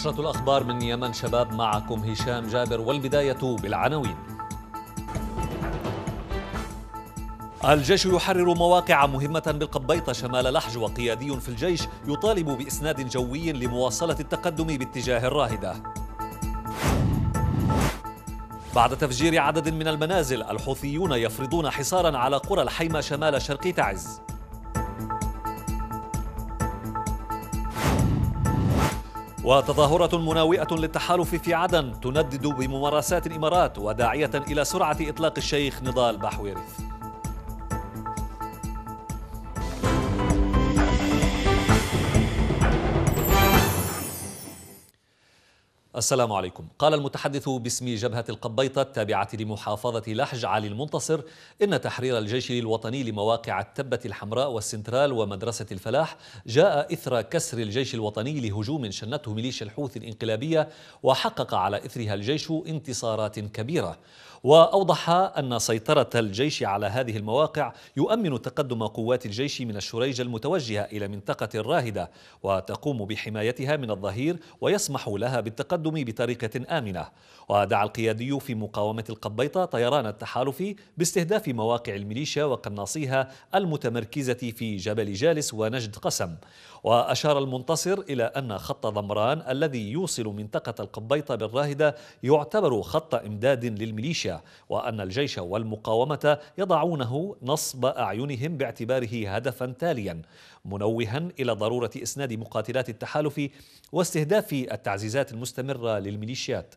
نشرة الأخبار من يمن شباب معكم هشام جابر والبداية بالعناوين الجيش يحرر مواقع مهمة بالقبيطة شمال لحج وقيادي في الجيش يطالب بإسناد جوي لمواصلة التقدم باتجاه الراهدة بعد تفجير عدد من المنازل الحوثيون يفرضون حصارا على قرى الحيمة شمال شرق تعز وتظاهرة مناوئة للتحالف في عدن تندد بممارسات الإمارات وداعية إلى سرعة إطلاق الشيخ نضال بحويرث السلام عليكم قال المتحدث باسم جبهة القبيطة التابعة لمحافظة لحج علي المنتصر إن تحرير الجيش الوطني لمواقع التبة الحمراء والسنترال ومدرسة الفلاح جاء إثر كسر الجيش الوطني لهجوم شنته ميليشيا الحوث الإنقلابية وحقق على إثرها الجيش انتصارات كبيرة وأوضح أن سيطرة الجيش على هذه المواقع يؤمن تقدم قوات الجيش من الشريج المتوجهة إلى منطقة الراهدة وتقوم بحمايتها من الظهير ويسمح لها بالتقدم التقدم بطريقة آمنة ودعا القيادي في مقاومة القبيطة طيران التحالف باستهداف مواقع الميليشيا وقناصيها المتمركزة في جبل جالس ونجد قسم وأشار المنتصر إلى أن خط ضمران الذي يوصل منطقة القبيطة بالراهدة يعتبر خط إمداد للميليشيا وأن الجيش والمقاومة يضعونه نصب أعينهم باعتباره هدفا تاليا منوها إلى ضرورة إسناد مقاتلات التحالف واستهداف التعزيزات المستمرة للميليشيات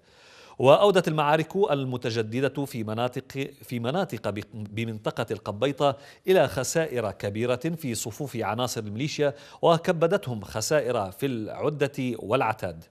وأودت المعارك المتجددة في مناطق في مناطق بمنطقة القبيطة إلى خسائر كبيرة في صفوف عناصر الميليشيا وكبدتهم خسائر في العدة والعتاد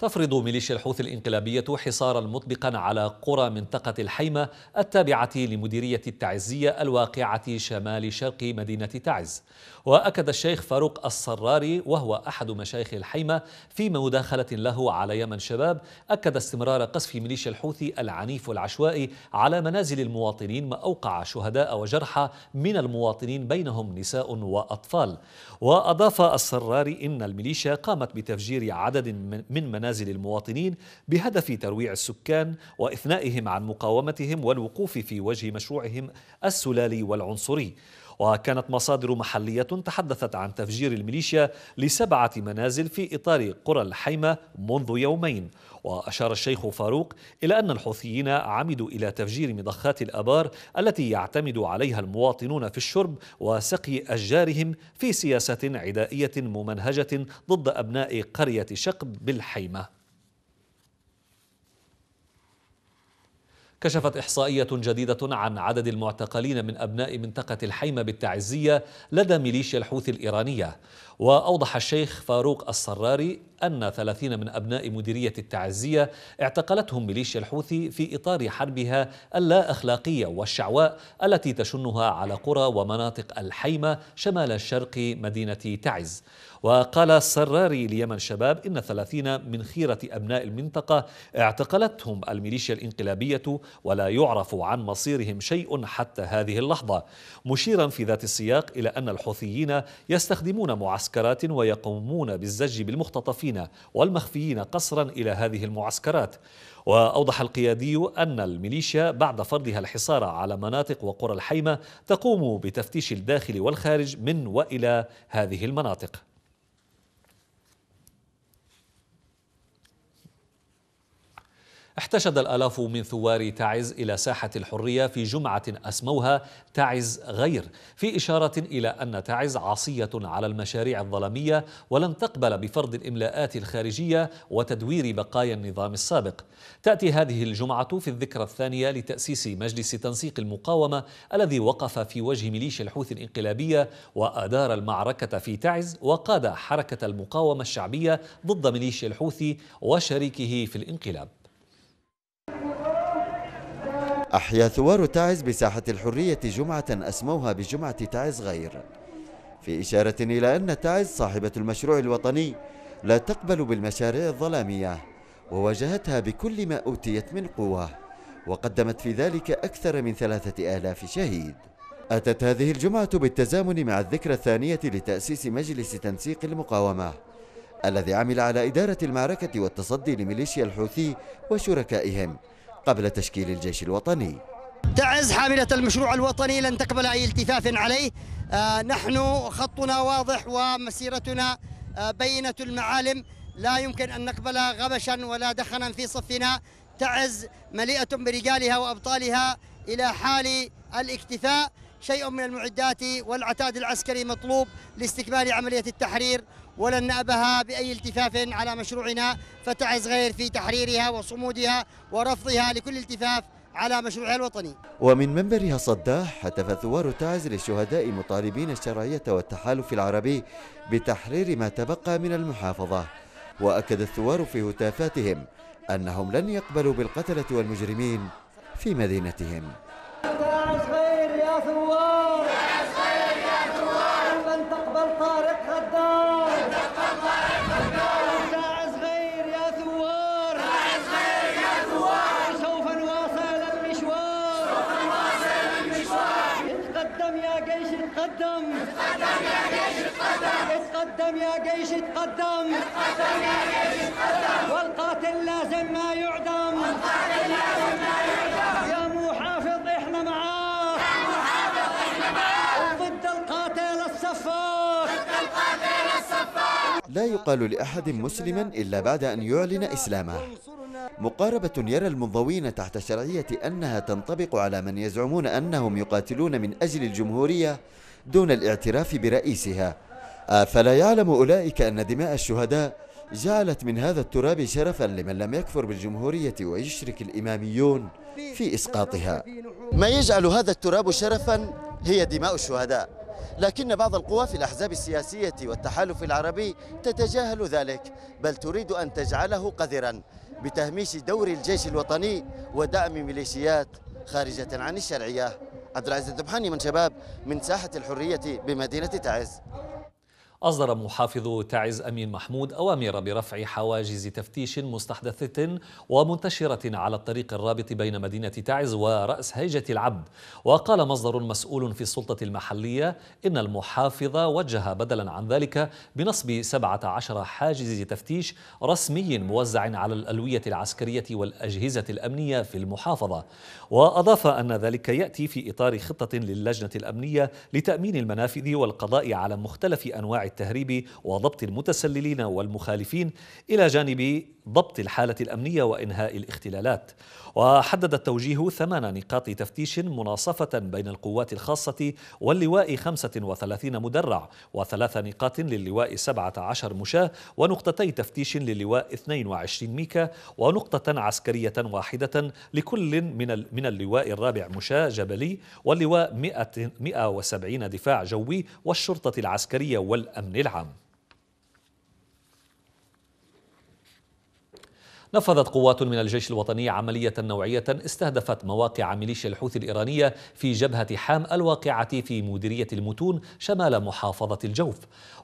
تفرض ميليشيا الحوثي الإنقلابية حصارا مطبقا على قرى منطقة الحيمة التابعة لمديرية التعزية الواقعة شمال شرق مدينة تعز وأكد الشيخ فاروق الصراري وهو أحد مشايخ الحيمة في مداخلة له على يمن شباب أكد استمرار قصف ميليشيا الحوثي العنيف العشوائي على منازل المواطنين ما أوقع شهداء وجرحى من المواطنين بينهم نساء وأطفال وأضاف الصراري إن الميليشيا قامت بتفجير عدد من منازل منازل المواطنين بهدف ترويع السكان واثنائهم عن مقاومتهم والوقوف في وجه مشروعهم السلالي والعنصري وكانت مصادر محلية تحدثت عن تفجير الميليشيا لسبعة منازل في إطار قرى الحيمة منذ يومين وأشار الشيخ فاروق إلى أن الحوثيين عمدوا إلى تفجير مضخات الأبار التي يعتمد عليها المواطنون في الشرب وسقي أشجارهم في سياسة عدائية ممنهجة ضد أبناء قرية شقب بالحيمة كشفت إحصائية جديدة عن عدد المعتقلين من أبناء منطقة الحيمة بالتعزية لدى ميليشيا الحوثي الإيرانية وأوضح الشيخ فاروق السراري أن 30 من أبناء مديرية التعزية اعتقلتهم ميليشيا الحوثي في إطار حربها اللا أخلاقية والشعواء التي تشنها على قرى ومناطق الحيمة شمال الشرق مدينة تعز وقال السراري ليمن شباب إن ثلاثين من خيرة أبناء المنطقة اعتقلتهم الميليشيا الإنقلابية ولا يعرف عن مصيرهم شيء حتى هذه اللحظة مشيرا في ذات السياق إلى أن الحوثيين يستخدمون معسكرات ويقومون بالزج بالمختطفين العاملين والمخفيين قصرا إلى هذه المعسكرات وأوضح القيادي أن الميليشيا بعد فرضها الحصار على مناطق وقرى الحيمة تقوم بتفتيش الداخل والخارج من وإلى هذه المناطق احتشد الآلاف من ثوار تعز إلى ساحة الحرية في جمعة أسموها تعز غير في إشارة إلى أن تعز عاصية على المشاريع الظلمية ولن تقبل بفرض الإملاءات الخارجية وتدوير بقايا النظام السابق تأتي هذه الجمعة في الذكرى الثانية لتأسيس مجلس تنسيق المقاومة الذي وقف في وجه ميليشيا الحوثي الإنقلابية وأدار المعركة في تعز وقاد حركة المقاومة الشعبية ضد ميليشيا الحوثي وشريكه في الانقلاب أحيا ثوار تعز بساحة الحرية جمعة أسموها بجمعة تعز غير في إشارة إلى أن تعز صاحبة المشروع الوطني لا تقبل بالمشاريع الظلامية وواجهتها بكل ما أوتيت من قوة وقدمت في ذلك أكثر من ثلاثة آلاف شهيد أتت هذه الجمعة بالتزامن مع الذكرى الثانية لتأسيس مجلس تنسيق المقاومة الذي عمل على إدارة المعركة والتصدي لميليشيا الحوثي وشركائهم قبل تشكيل الجيش الوطني تعز حاملة المشروع الوطني لن تقبل أي التفاف عليه آه نحن خطنا واضح ومسيرتنا آه بينة المعالم لا يمكن أن نقبل غبشا ولا دخنا في صفنا تعز مليئة برجالها وأبطالها إلى حال الاكتفاء شيء من المعدات والعتاد العسكري مطلوب لاستكمال عملية التحرير ولن نأبه بأي التفاف على مشروعنا فتعز غير في تحريرها وصمودها ورفضها لكل التفاف على مشروعها الوطني ومن منبرها صداح هتف ثوار تعز للشهداء مطالبين الشرعية والتحالف العربي بتحرير ما تبقى من المحافظة وأكد الثوار في هتافاتهم أنهم لن يقبلوا بالقتلة والمجرمين في مدينتهم اتقدم يا جيش اتقدم اتقدم يا جيش اتقدم والقاتل لازم ما يعدم والقاتل لازم ما يعدم يا محافظ احنا معاك يا محافظ احنا معاك ضد القاتل الصفاق ضد القاتل الصفاق لا يقال لأحد مسلم إلا بعد أن يعلن إسلامه مقاربة يرى المنضوين تحت شرعية أنها تنطبق على من يزعمون أنهم يقاتلون من أجل الجمهورية دون الاعتراف برئيسها أفلا آه، يعلم أولئك أن دماء الشهداء جعلت من هذا التراب شرفا لمن لم يكفر بالجمهورية ويشرك الإماميون في إسقاطها ما يجعل هذا التراب شرفا هي دماء الشهداء لكن بعض القوى في الأحزاب السياسية والتحالف العربي تتجاهل ذلك بل تريد أن تجعله قذرا بتهميش دور الجيش الوطني ودعم ميليشيات خارجة عن الشرعية عبد العزيز من شباب من ساحة الحرية بمدينة تعز أصدر محافظ تعز أمين محمود أوامر برفع حواجز تفتيش مستحدثة ومنتشرة على الطريق الرابط بين مدينة تعز ورأس هيجة العبد وقال مصدر مسؤول في السلطة المحلية إن المحافظ وجه بدلا عن ذلك بنصب 17 حاجز تفتيش رسمي موزع على الألوية العسكرية والأجهزة الأمنية في المحافظة وأضاف أن ذلك يأتي في إطار خطة للجنة الأمنية لتأمين المنافذ والقضاء على مختلف أنواع التهريب وضبط المتسللين والمخالفين إلى جانب ضبط الحالة الأمنية وإنهاء الاختلالات وحدد التوجيه ثمان نقاط تفتيش مناصفة بين القوات الخاصة واللواء 35 مدرع وثلاث نقاط للواء 17 مشاة ونقطتي تفتيش للواء 22 ميكا ونقطة عسكرية واحدة لكل من من اللواء الرابع مشاة جبلي واللواء 170 دفاع جوي والشرطة العسكرية والأمنية الأمن العام نفذت قوات من الجيش الوطني عملية نوعية استهدفت مواقع ميليشيا الحوثي الإيرانية في جبهة حام الواقعة في مديرية المتون شمال محافظة الجوف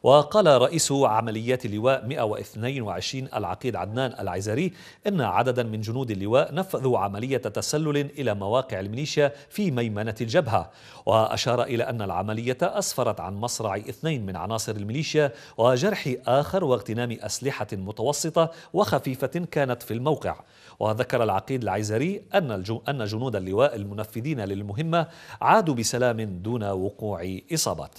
وقال رئيس عمليات اللواء 122 العقيد عدنان العزري إن عددا من جنود اللواء نفذوا عملية تسلل إلى مواقع الميليشيا في ميمنة الجبهة وأشار إلى أن العملية أسفرت عن مصرع اثنين من عناصر الميليشيا وجرح آخر واغتنام أسلحة متوسطة وخفيفة كانت كانت في الموقع وذكر العقيد العيزري أن أن جنود اللواء المنفذين للمهمة عادوا بسلام دون وقوع إصابات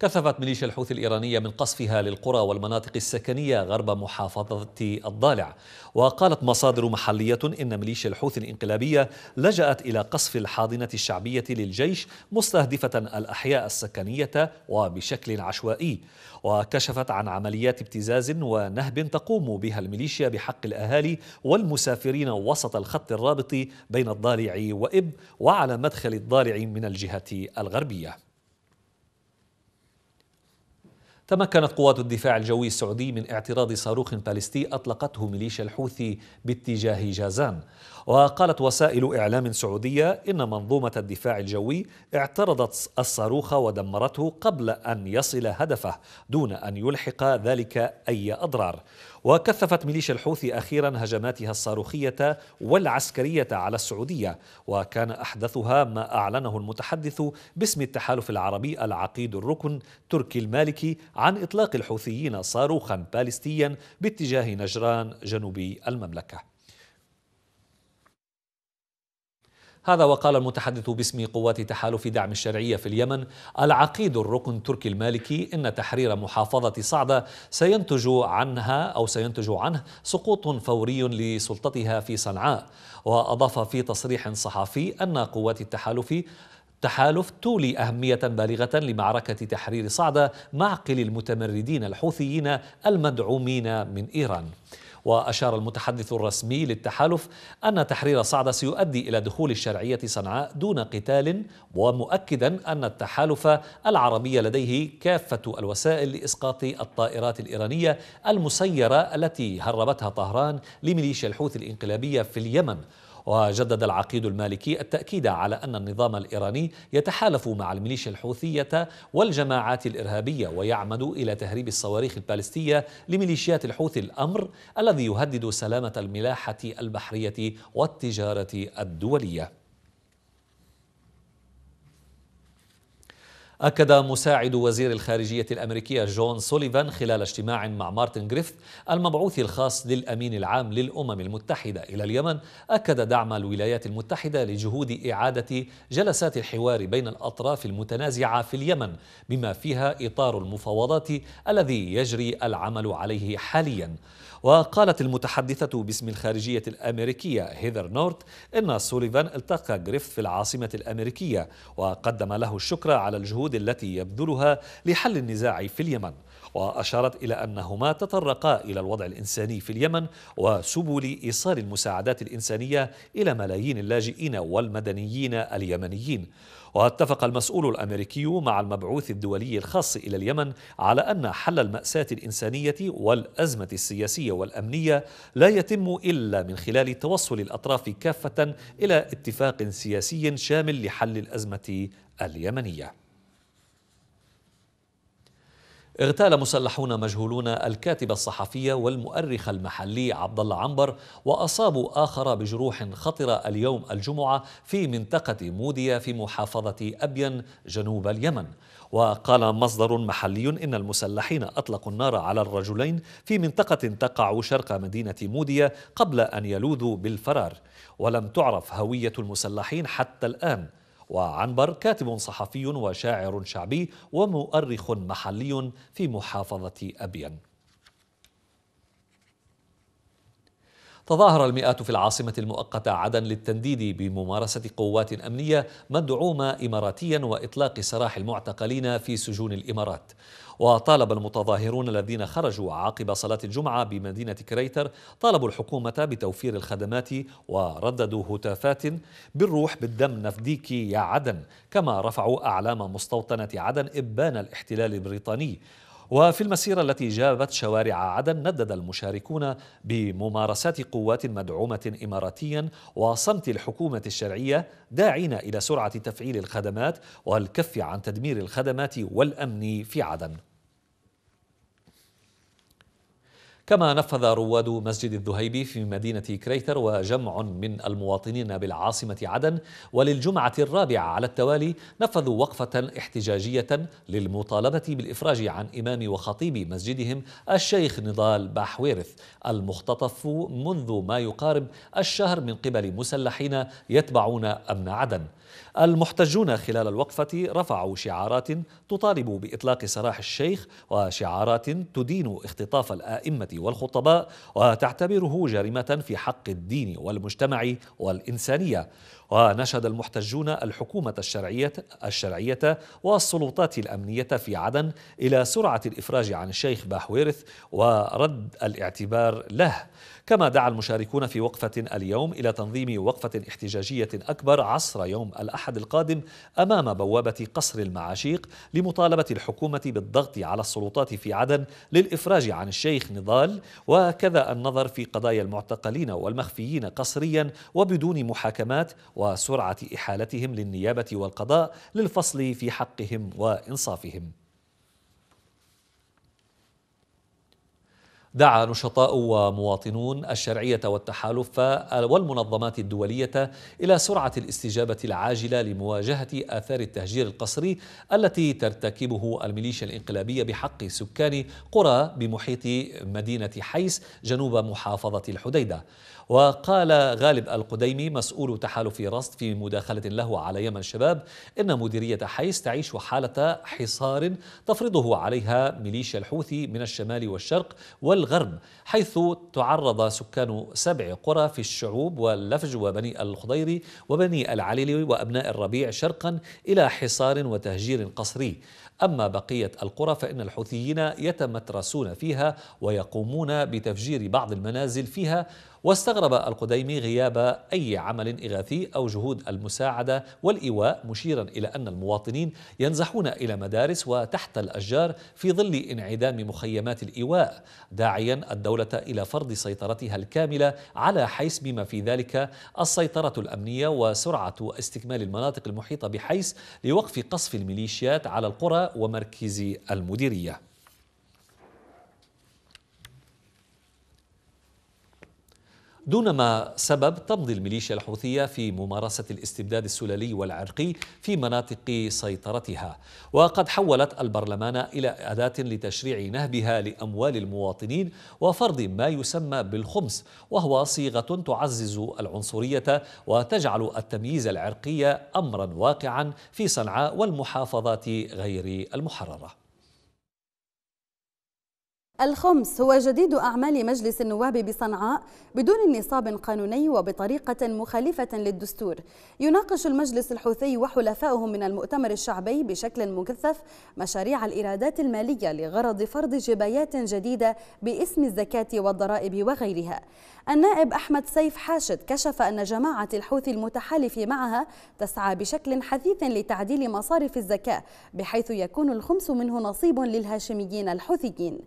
كثفت ميليشيا الحوثي الإيرانية من قصفها للقرى والمناطق السكنية غرب محافظة الضالع وقالت مصادر محلية إن ميليشيا الحوثي الإنقلابية لجأت إلى قصف الحاضنة الشعبية للجيش مستهدفة الأحياء السكنية وبشكل عشوائي وكشفت عن عمليات ابتزاز ونهب تقوم بها الميليشيا بحق الأهالي والمسافرين وسط الخط الرابط بين الضالع وإب وعلى مدخل الضالع من الجهة الغربية تمكنت قوات الدفاع الجوي السعودي من اعتراض صاروخ باليستي أطلقته ميليشيا الحوثي باتجاه جازان وقالت وسائل إعلام سعودية إن منظومة الدفاع الجوي اعترضت الصاروخ ودمرته قبل أن يصل هدفه دون أن يلحق ذلك أي أضرار وكثفت ميليشيا الحوثي أخيرا هجماتها الصاروخية والعسكرية على السعودية وكان أحدثها ما أعلنه المتحدث باسم التحالف العربي العقيد الركن تركي المالكي عن إطلاق الحوثيين صاروخا باليستيا باتجاه نجران جنوب المملكة هذا وقال المتحدث باسم قوات تحالف دعم الشرعية في اليمن العقيد الركن التركي المالكي إن تحرير محافظة صعدة سينتج عنها أو سينتج عنه سقوط فوري لسلطتها في صنعاء وأضاف في تصريح صحفي أن قوات التحالف تحالف تولي أهمية بالغة لمعركة تحرير صعدة معقل المتمردين الحوثيين المدعومين من إيران وأشار المتحدث الرسمي للتحالف أن تحرير صعدة سيؤدي إلى دخول الشرعية صنعاء دون قتال ومؤكدا أن التحالف العربي لديه كافة الوسائل لإسقاط الطائرات الإيرانية المسيرة التي هربتها طهران لميليشيا الحوثي الإنقلابية في اليمن وجدد العقيد المالكي التأكيد على أن النظام الإيراني يتحالف مع الميليشيا الحوثية والجماعات الإرهابية ويعمد إلى تهريب الصواريخ البالستية لميليشيات الحوثي الأمر الذي يهدد سلامة الملاحة البحرية والتجارة الدولية أكد مساعد وزير الخارجية الأمريكية جون سوليفان خلال اجتماع مع مارتن جريفث المبعوث الخاص للأمين العام للأمم المتحدة إلى اليمن أكد دعم الولايات المتحدة لجهود إعادة جلسات الحوار بين الأطراف المتنازعة في اليمن بما فيها إطار المفاوضات الذي يجري العمل عليه حالياً وقالت المتحدثة باسم الخارجية الأمريكية هيذر نورت أن سوليفان التقى جريفث في العاصمة الأمريكية وقدم له الشكر على الجهود التي يبذلها لحل النزاع في اليمن وأشارت إلى أنهما تطرقا إلى الوضع الإنساني في اليمن وسبل إيصال المساعدات الإنسانية إلى ملايين اللاجئين والمدنيين اليمنيين واتفق المسؤول الأمريكي مع المبعوث الدولي الخاص إلى اليمن على أن حل المأساة الإنسانية والأزمة السياسية والأمنية لا يتم إلا من خلال توصل الأطراف كافة إلى اتفاق سياسي شامل لحل الأزمة اليمنية اغتال مسلحون مجهولون الكاتب الصحفي والمؤرخ المحلي عبد الله عنبر واصابوا اخر بجروح خطره اليوم الجمعه في منطقه موديا في محافظه ابين جنوب اليمن وقال مصدر محلي ان المسلحين اطلقوا النار على الرجلين في منطقه تقع شرق مدينه موديا قبل ان يلوذوا بالفرار ولم تعرف هويه المسلحين حتى الان وعنبر كاتب صحفي وشاعر شعبي ومؤرخ محلي في محافظة أبين تظاهر المئات في العاصمة المؤقتة عدن للتنديد بممارسة قوات أمنية مدعومة إماراتيا وإطلاق سراح المعتقلين في سجون الإمارات وطالب المتظاهرون الذين خرجوا عقب صلاة الجمعة بمدينة كريتر طالبوا الحكومة بتوفير الخدمات ورددوا هتافات بالروح بالدم نفديكي يا عدن كما رفعوا أعلام مستوطنة عدن إبان الاحتلال البريطاني وفي المسيرة التي جابت شوارع عدن ندد المشاركون بممارسات قوات مدعومة إماراتيا وصمت الحكومة الشرعية داعين إلى سرعة تفعيل الخدمات والكف عن تدمير الخدمات والأمن في عدن كما نفذ رواد مسجد الذهيبي في مدينة كريتر وجمع من المواطنين بالعاصمة عدن وللجمعة الرابعة على التوالي نفذوا وقفة احتجاجية للمطالبة بالإفراج عن إمام وخطيب مسجدهم الشيخ نضال بحويرث المختطف منذ ما يقارب الشهر من قبل مسلحين يتبعون أمن عدن المحتجون خلال الوقفة رفعوا شعارات تطالب بإطلاق سراح الشيخ وشعارات تدين اختطاف الآئمة والخطباء وتعتبره جريمة في حق الدين والمجتمع والإنسانية ونشد المحتجون الحكومة الشرعية الشرعية والسلطات الأمنية في عدن إلى سرعة الإفراج عن الشيخ باحويرث ورد الاعتبار له كما دعا المشاركون في وقفة اليوم إلى تنظيم وقفة احتجاجية أكبر عصر يوم الأحد القادم أمام بوابة قصر المعاشيق لمطالبة الحكومة بالضغط على السلطات في عدن للإفراج عن الشيخ نضال وكذا النظر في قضايا المعتقلين والمخفيين قصريا وبدون محاكمات وسرعة إحالتهم للنيابة والقضاء للفصل في حقهم وإنصافهم دعا نشطاء ومواطنون الشرعية والتحالف والمنظمات الدولية إلى سرعة الاستجابة العاجلة لمواجهة آثار التهجير القسري التي ترتكبه الميليشيا الإنقلابية بحق سكان قرى بمحيط مدينة حيس جنوب محافظة الحديدة وقال غالب القديمي مسؤول تحالف رصد في مداخلة له على يمن الشباب إن مديرية حيس تعيش حالة حصار تفرضه عليها ميليشيا الحوثي من الشمال والشرق والغرب حيث تعرض سكان سبع قرى في الشعوب واللفج وبني الخضيري وبني العليلي وأبناء الربيع شرقا إلى حصار وتهجير قصري أما بقية القرى فإن الحوثيين يتمترسون فيها ويقومون بتفجير بعض المنازل فيها واستغرب القديمي غياب أي عمل إغاثي أو جهود المساعدة والإيواء مشيرا إلى أن المواطنين ينزحون إلى مدارس وتحت الأشجار في ظل انعدام مخيمات الإيواء داعيا الدولة إلى فرض سيطرتها الكاملة على حيس بما في ذلك السيطرة الأمنية وسرعة استكمال المناطق المحيطة بحيس لوقف قصف الميليشيات على القرى ومركز المديريه دون ما سبب تمضي الميليشيا الحوثية في ممارسة الاستبداد السلالي والعرقي في مناطق سيطرتها وقد حولت البرلمان إلى أداة لتشريع نهبها لأموال المواطنين وفرض ما يسمى بالخمس وهو صيغة تعزز العنصرية وتجعل التمييز العرقي أمرا واقعا في صنعاء والمحافظات غير المحررة الخمس هو جديد أعمال مجلس النواب بصنعاء بدون نصاب قانوني وبطريقة مخالفة للدستور يناقش المجلس الحوثي وحلفائه من المؤتمر الشعبي بشكل مكثف مشاريع الإيرادات المالية لغرض فرض جبايات جديدة باسم الزكاة والضرائب وغيرها النائب أحمد سيف حاشد كشف أن جماعة الحوثي المتحالف معها تسعى بشكل حثيث لتعديل مصارف الزكاة بحيث يكون الخمس منه نصيب للهاشميين الحوثيين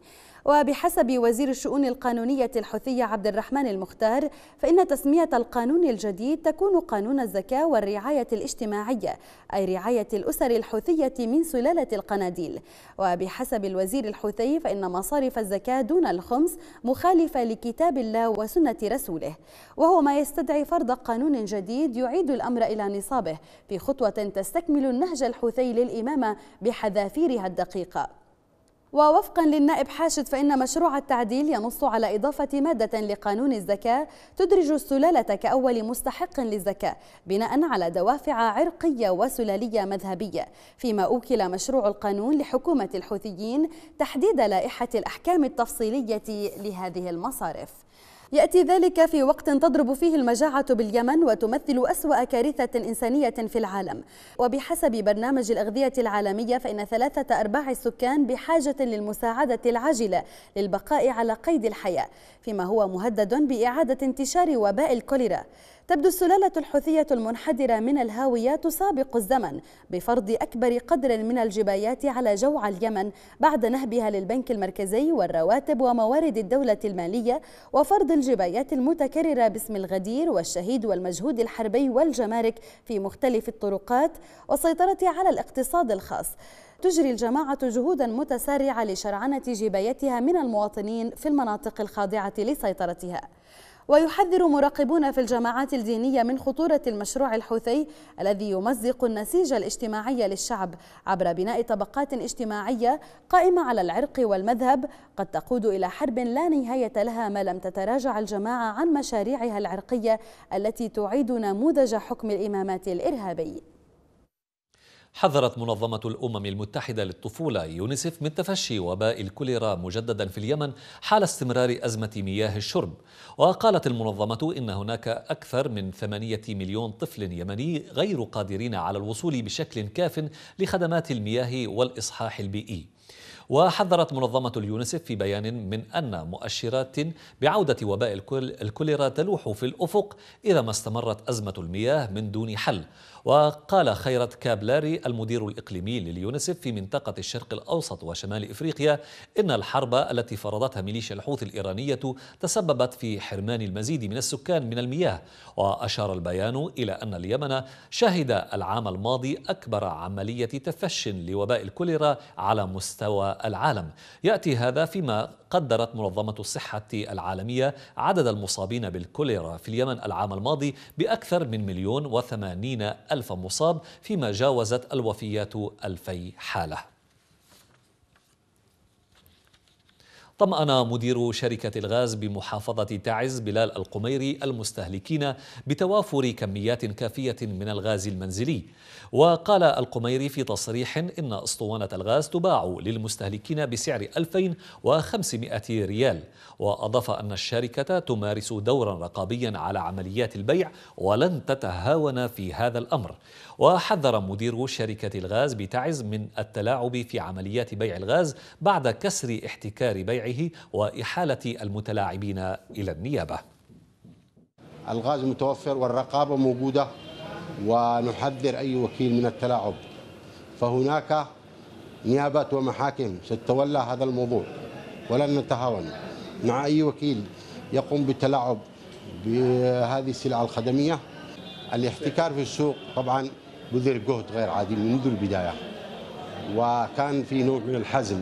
وبحسب وزير الشؤون القانونية الحوثية عبد الرحمن المختار فإن تسمية القانون الجديد تكون قانون الزكاة والرعاية الاجتماعية أي رعاية الأسر الحوثية من سلالة القناديل وبحسب الوزير الحوثي فإن مصارف الزكاة دون الخمس مخالفة لكتاب الله وسنة رسوله وهو ما يستدعي فرض قانون جديد يعيد الأمر إلى نصابه في خطوة تستكمل النهج الحوثي للإمامة بحذافيرها الدقيقة ووفقا للنائب حاشد فإن مشروع التعديل ينص على إضافة مادة لقانون الزكاة تدرج السلالة كأول مستحق للزكاة بناء على دوافع عرقية وسلالية مذهبية فيما أوكل مشروع القانون لحكومة الحوثيين تحديد لائحة الأحكام التفصيلية لهذه المصارف يأتي ذلك في وقت تضرب فيه المجاعة باليمن وتمثل أسوأ كارثة إنسانية في العالم وبحسب برنامج الأغذية العالمية فإن ثلاثة أرباع السكان بحاجة للمساعدة العاجلة للبقاء على قيد الحياة فيما هو مهدد بإعادة انتشار وباء الكوليرا تبدو السلالة الحوثية المنحدرة من الهاوية تسابق الزمن بفرض أكبر قدر من الجبايات على جوع اليمن بعد نهبها للبنك المركزي والرواتب وموارد الدولة المالية وفرض الجبايات المتكررة باسم الغدير والشهيد والمجهود الحربي والجمارك في مختلف الطرقات والسيطرة على الاقتصاد الخاص تجري الجماعة جهودا متسارعة لشرعنة جبايتها من المواطنين في المناطق الخاضعة لسيطرتها ويحذر مراقبون في الجماعات الدينية من خطورة المشروع الحوثي الذي يمزق النسيج الاجتماعي للشعب عبر بناء طبقات اجتماعية قائمة على العرق والمذهب قد تقود إلى حرب لا نهاية لها ما لم تتراجع الجماعة عن مشاريعها العرقية التي تعيد نموذج حكم الإمامات الإرهابي حذرت منظمة الأمم المتحدة للطفولة يونيسف من تفشي وباء الكوليرا مجددا في اليمن حال استمرار أزمة مياه الشرب وقالت المنظمة إن هناك أكثر من ثمانية مليون طفل يمني غير قادرين على الوصول بشكل كاف لخدمات المياه والإصحاح البيئي وحذرت منظمة اليونسف في بيان من أن مؤشرات بعودة وباء الكوليرا تلوح في الأفق إذا ما استمرت أزمة المياه من دون حل وقال خيرت كابلاري المدير الإقليمي لليونسف في منطقة الشرق الأوسط وشمال إفريقيا إن الحرب التي فرضتها ميليشيا الحوثي الإيرانية تسببت في حرمان المزيد من السكان من المياه وأشار البيان إلى أن اليمن شهد العام الماضي أكبر عملية تفش لوباء الكوليرا على مستوى العالم يأتي هذا فيما قدرت منظمة الصحة العالمية عدد المصابين بالكوليرا في اليمن العام الماضي بأكثر من مليون وثمانين ألف مصاب فيما جاوزت الوفيات ألفي حالة طمأن مدير شركة الغاز بمحافظة تعز بلال القميري المستهلكين بتوافر كميات كافية من الغاز المنزلي وقال القميري في تصريح إن أسطوانة الغاز تباع للمستهلكين بسعر 2500 ريال وأضاف أن الشركة تمارس دورا رقابيا على عمليات البيع ولن تتهاون في هذا الأمر وحذر مدير شركة الغاز بتعز من التلاعب في عمليات بيع الغاز بعد كسر احتكار بيع وقعه وإحالة المتلاعبين إلى النيابة الغاز متوفر والرقابة موجودة ونحذر أي وكيل من التلاعب فهناك نيابات ومحاكم ستتولى هذا الموضوع ولن نتهاون مع أي وكيل يقوم بالتلاعب بهذه السلع الخدمية الاحتكار في السوق طبعا بذل جهد غير عادي منذ البداية وكان في نوع من الحزم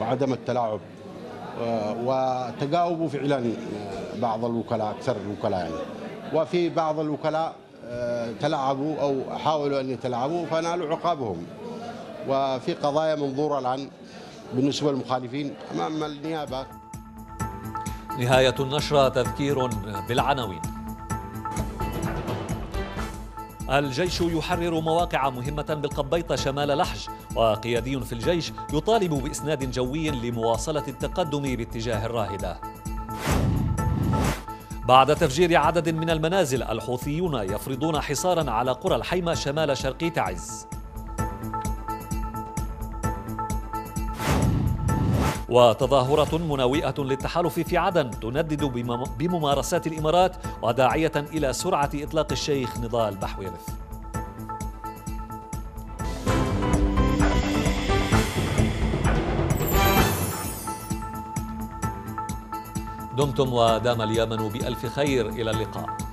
وعدم التلاعب آه، وتجاوبوا فعلا آه، بعض الوكلاء اكثر الوكلاء يعني وفي بعض الوكلاء آه، تلاعبوا او حاولوا ان يتلاعبوا فنالوا عقابهم وفي قضايا منظوره الان بالنسبه للمخالفين امام النيابه نهايه النشره تذكير بالعناوين الجيش يحرر مواقع مهمة بالقبيطة شمال لحج وقيادي في الجيش يطالب بإسناد جوي لمواصلة التقدم باتجاه الراهدة بعد تفجير عدد من المنازل الحوثيون يفرضون حصارا على قرى الحيمة شمال شرقي تعز وتظاهرة مناوئة للتحالف في عدن تندد بممارسات الإمارات وداعية إلى سرعة إطلاق الشيخ نضال بحويرث دمتم ودام اليمن بألف خير إلى اللقاء